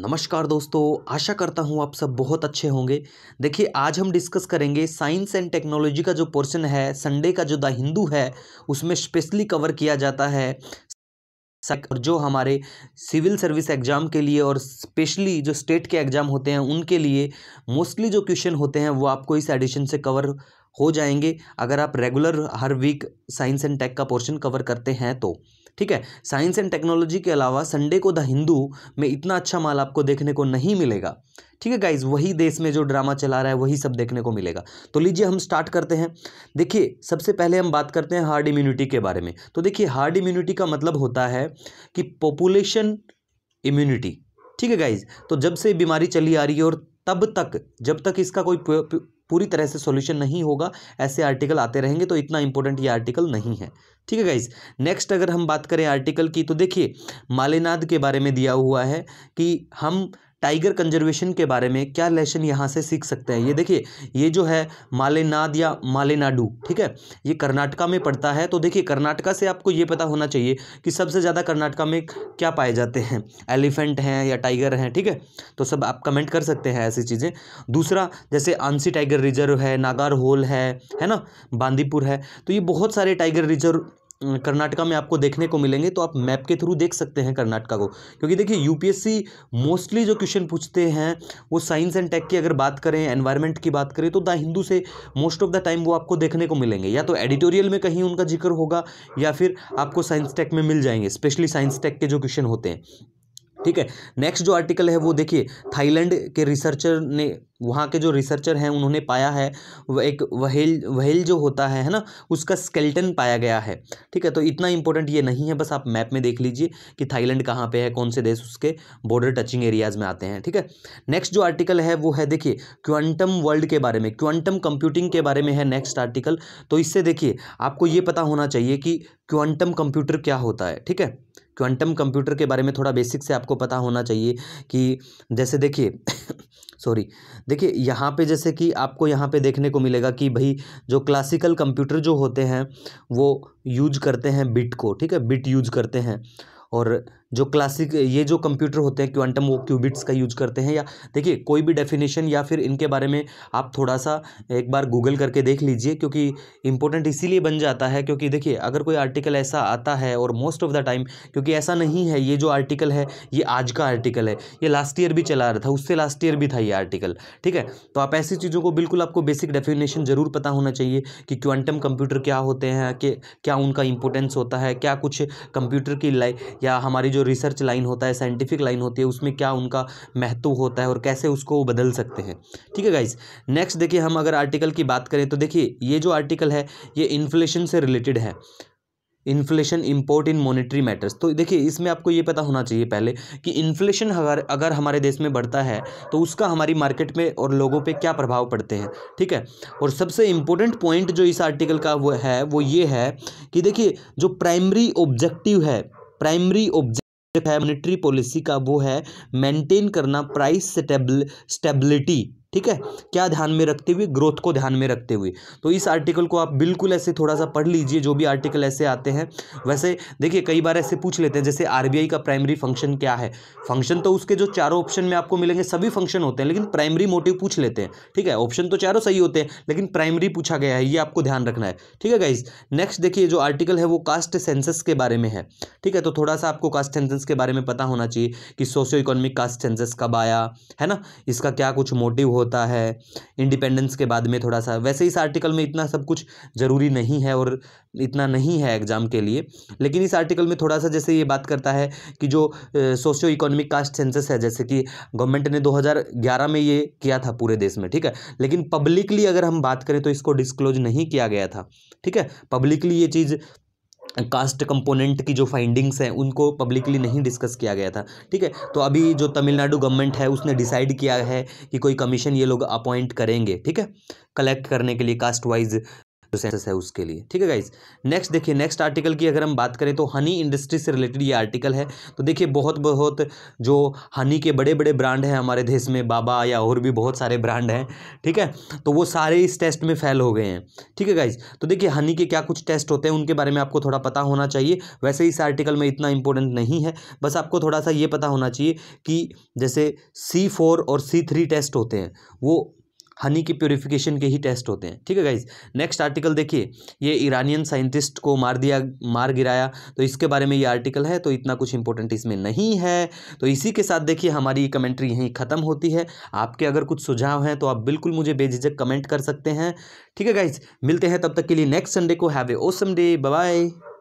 नमस्कार दोस्तों आशा करता हूँ आप सब बहुत अच्छे होंगे देखिए आज हम डिस्कस करेंगे साइंस एंड टेक्नोलॉजी का जो पोर्शन है संडे का जो द हिंदू है उसमें स्पेशली कवर किया जाता है और जो हमारे सिविल सर्विस एग्ज़ाम के लिए और स्पेशली जो स्टेट के एग्ज़ाम होते हैं उनके लिए मोस्टली जो क्वेश्चन होते हैं वो आपको इस एडिशन से कवर हो जाएंगे अगर आप रेगुलर हर वीक साइंस एंड टेक का पोर्शन कवर करते हैं तो ठीक है साइंस एंड टेक्नोलॉजी के अलावा संडे को द हिंदू में इतना अच्छा माल आपको देखने को नहीं मिलेगा ठीक है गाइज वही देश में जो ड्रामा चला रहा है वही सब देखने को मिलेगा तो लीजिए हम स्टार्ट करते हैं देखिए सबसे पहले हम बात करते हैं हार्ड इम्यूनिटी के बारे में तो देखिए हार्ड इम्यूनिटी का मतलब होता है कि पॉपुलेशन इम्यूनिटी ठीक है गाइज तो जब से बीमारी चली आ रही है और तब तक जब तक इसका कोई पूरी तरह से सॉल्यूशन नहीं होगा ऐसे आर्टिकल आते रहेंगे तो इतना इंपॉर्टेंट ये आर्टिकल नहीं है ठीक है गाइज नेक्स्ट अगर हम बात करें आर्टिकल की तो देखिए मालेनाद के बारे में दिया हुआ है कि हम टाइगर कंजर्वेशन के बारे में क्या लेसन यहाँ से सीख सकते हैं ये देखिए ये जो है मालेनाद या मालेनाडू ठीक है ये कर्नाटका में पड़ता है तो देखिए कर्नाटका से आपको ये पता होना चाहिए कि सबसे ज़्यादा कर्नाटका में क्या पाए जाते हैं एलिफेंट हैं या टाइगर हैं ठीक है तो सब आप कमेंट कर सकते हैं ऐसी चीज़ें दूसरा जैसे आंसी टाइगर रिजर्व है नागार होल है है ना बांदीपुर है तो ये बहुत सारे टाइगर रिजर्व कर्नाटका में आपको देखने को मिलेंगे तो आप मैप के थ्रू देख सकते हैं कर्नाटका को क्योंकि देखिए यूपीएससी मोस्टली जो क्वेश्चन पूछते हैं वो साइंस एंड टेक की अगर बात करें एनवायरनमेंट की बात करें तो द हिंदू से मोस्ट ऑफ द टाइम वो आपको देखने को मिलेंगे या तो एडिटोरियल में कहीं उनका जिक्र होगा या फिर आपको साइंस टेक में मिल जाएंगे स्पेशली साइंस टेक के जो क्वेश्चन होते हैं ठीक है नेक्स्ट जो आर्टिकल है वो देखिए थाईलैंड के रिसर्चर ने वहाँ के जो रिसर्चर हैं उन्होंने पाया है वह एक वहेल वहेल जो होता है है ना उसका स्केल्टन पाया गया है ठीक है तो इतना इंपॉर्टेंट ये नहीं है बस आप मैप में देख लीजिए कि थाईलैंड कहाँ पे है कौन से देश उसके बॉर्डर टचिंग एरियाज़ में आते हैं ठीक है नेक्स्ट जो आर्टिकल है वो है देखिए क्वांटम वर्ल्ड के बारे में क्वांटम कंप्यूटिंग के बारे में है नेक्स्ट आर्टिकल तो इससे देखिए आपको ये पता होना चाहिए कि क्वांटम कंप्यूटर क्या होता है ठीक है क्वांटम कंप्यूटर के बारे में थोड़ा बेसिक से आपको पता होना चाहिए कि जैसे देखिए सॉरी देखिए यहाँ पे जैसे कि आपको यहाँ पे देखने को मिलेगा कि भाई जो क्लासिकल कंप्यूटर जो होते हैं वो यूज करते हैं बिट को ठीक है बिट यूज करते हैं और जो क्लासिक ये जो कंप्यूटर होते हैं क्वांटम वो क्यूबिट्स का यूज करते हैं या देखिए कोई भी डेफिनेशन या फिर इनके बारे में आप थोड़ा सा एक बार गूगल करके देख लीजिए क्योंकि इंपॉर्टेंट इसीलिए बन जाता है क्योंकि देखिए अगर कोई आर्टिकल ऐसा आता है और मोस्ट ऑफ द टाइम क्योंकि ऐसा नहीं है ये जो आर्टिकल है ये आज का आर्टिकल है ये लास्ट ईयर भी चला रहा था उससे लास्ट ईयर भी था ये आर्टिकल ठीक है तो आप ऐसी चीज़ों को बिल्कुल आपको बेसिक डेफिनेशन ज़रूर पता होना चाहिए कि क्वांटम कंप्यूटर क्या होते हैं कि क्या उनका इंपॉर्टेंस होता है क्या कुछ कंप्यूटर की लाइफ या हमारी जो रिसर्च लाइन होता है साइंटिफिक लाइन होती है उसमें क्या उनका महत्व होता है और कैसे उसको बदल सकते हैं ठीक है गाइज नेक्स्ट देखिए हम अगर आर्टिकल की बात करें तो देखिए ये जो आर्टिकल है ये इन्फ्लेशन से रिलेटेड है inflation import in monetary matters तो देखिए इसमें आपको ये पता होना चाहिए पहले कि इन्फ्लेशन अगर अगर हमारे देश में बढ़ता है तो उसका हमारी मार्केट में और लोगों पे क्या प्रभाव पड़ते हैं ठीक है और सबसे इम्पोर्टेंट पॉइंट जो इस आर्टिकल का वो है वो ये है कि देखिए जो प्राइमरी ऑब्जेक्टिव है प्राइमरी ऑब्जेक्ट है मॉनेटरी पॉलिसी का वो है मेंटेन करना प्राइस स्टेबिलिटी ठीक है क्या ध्यान में रखते हुए ग्रोथ को ध्यान में रखते हुए तो इस आर्टिकल को आप बिल्कुल ऐसे थोड़ा सा पढ़ लीजिए जो भी आर्टिकल ऐसे आते हैं वैसे देखिए कई बार ऐसे पूछ लेते हैं जैसे आर का प्राइमरी फंक्शन क्या है फंक्शन तो उसके जो चारों ऑप्शन में आपको मिलेंगे सभी फंक्शन होते हैं लेकिन प्राइमरी मोटिव पूछ लेते हैं ठीक है ऑप्शन तो चारों सही होते हैं लेकिन प्राइमरी पूछा गया है ये आपको ध्यान रखना है ठीक है गाइज नेक्स्ट देखिए जो आर्टिकल है वो कास्ट सेंसस के बारे में है ठीक है तो थोड़ा सा आपको कास्ट सेंसस के बारे में पता होना चाहिए कि सोशियो इकोनॉमिक कास्ट सेंसस कब आया है ना इसका क्या कुछ मोटिव हो होता है इंडिपेंडेंस के बाद में थोड़ा सा वैसे इस आर्टिकल में इतना सब कुछ ज़रूरी नहीं है और इतना नहीं है एग्ज़ाम के लिए लेकिन इस आर्टिकल में थोड़ा सा जैसे ये बात करता है कि जो सोशियो इकोनॉमिक कास्ट सेंसस है जैसे कि गवर्नमेंट ने 2011 में ये किया था पूरे देश में ठीक है लेकिन पब्लिकली अगर हम बात करें तो इसको डिस्क्लोज नहीं किया गया था ठीक है पब्लिकली ये चीज़ कास्ट कंपोनेंट की जो फाइंडिंग्स हैं उनको पब्लिकली नहीं डिस्कस किया गया था ठीक है तो अभी जो तमिलनाडु गवर्नमेंट है उसने डिसाइड किया है कि कोई कमीशन ये लोग अपॉइंट करेंगे ठीक है कलेक्ट करने के लिए कास्ट वाइज जो सेंसस है उसके लिए ठीक है गाइज नेक्स्ट देखिए नेक्स्ट आर्टिकल की अगर हम बात करें तो हनी इंडस्ट्री से रिलेटेड ये आर्टिकल है तो देखिए बहुत बहुत जो हनी के बड़े बड़े ब्रांड हैं हमारे देश में बाबा या और भी बहुत सारे ब्रांड हैं ठीक है तो वो सारे इस टेस्ट में फेल हो गए हैं ठीक है गाइज तो देखिए हनी के क्या कुछ टेस्ट होते हैं उनके बारे में आपको थोड़ा पता होना चाहिए वैसे इस आर्टिकल में इतना इंपॉर्टेंट नहीं है बस आपको थोड़ा सा ये पता होना चाहिए कि जैसे सी फोर और सी थ्री टेस्ट होते हैं वो हनी की प्योरीफिकेशन के ही टेस्ट होते हैं ठीक है गाइज नेक्स्ट आर्टिकल देखिए ये ईरानियन साइंटिस्ट को मार दिया मार गिराया तो इसके बारे में ये आर्टिकल है तो इतना कुछ इंपॉर्टेंट इसमें नहीं है तो इसी के साथ देखिए हमारी कमेंट्री यहीं ख़त्म होती है आपके अगर कुछ सुझाव हैं तो आप बिल्कुल मुझे बेझिझक कमेंट कर सकते हैं ठीक है गाइज मिलते हैं तब तक के लिए नेक्स्ट संडे को have a awesome day bye